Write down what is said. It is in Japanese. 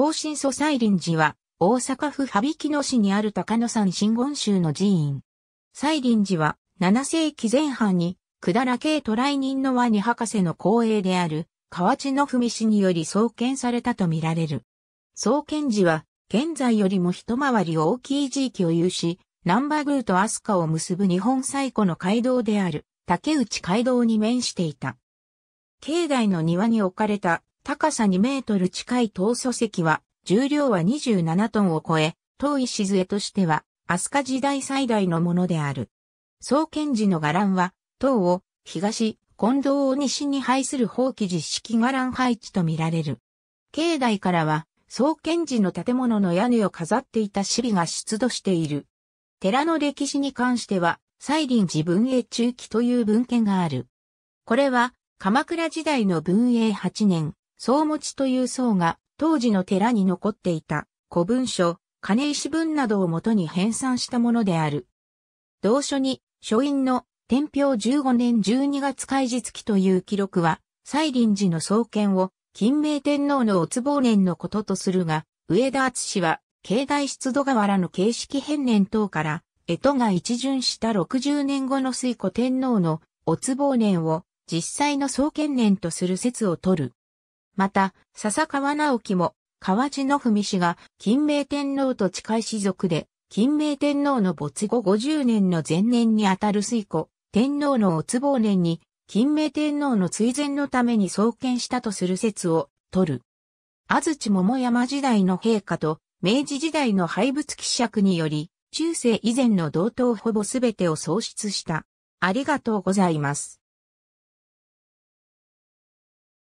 東神祖祭林寺は、大阪府羽曳野市にある高野山真言宗の寺院。祭林寺は、7世紀前半に、百済系渡来人の和に博士の光栄である、河内の文氏により創建されたとみられる。創建時は、現在よりも一回り大きい地域を有し、南波宮と飛鳥を結ぶ日本最古の街道である、竹内街道に面していた。境内の庭に置かれた高さ2メートル近い陶礎石は、重量は27トンを超え、遠い静江としては、飛鳥時代最大のものである。創建時の伽藍は、唐を東、近藤を西に配する法規実式伽藍配置とみられる。境内からは、創建時の建物の屋根を飾っていた守備が出土している。寺の歴史に関しては、西林寺文英中期という文献がある。これは、鎌倉時代の文英8年、総持という僧が当時の寺に残っていた古文書、金石文などをもとに編纂したものである。同書に書院の天平15年12月開日月という記録は、祭林寺の創建を、金明天皇のお坪年のこととするが、上田厚氏は、境内出土河原の形式変年等から、江戸が一巡した60年後の水古天皇のお坪年を、実際の創建年とする説を取る。また、笹川直樹も、川地の文氏が、金明天皇と近い氏族で、金明天皇の没後50年の前年にあたる水庫、天皇のお没亡年に、金明天皇の追善のために創建したとする説を、取る。安土桃山時代の陛下と、明治時代の廃仏希釈により、中世以前の同等ほぼすべてを創出した。ありがとうございます。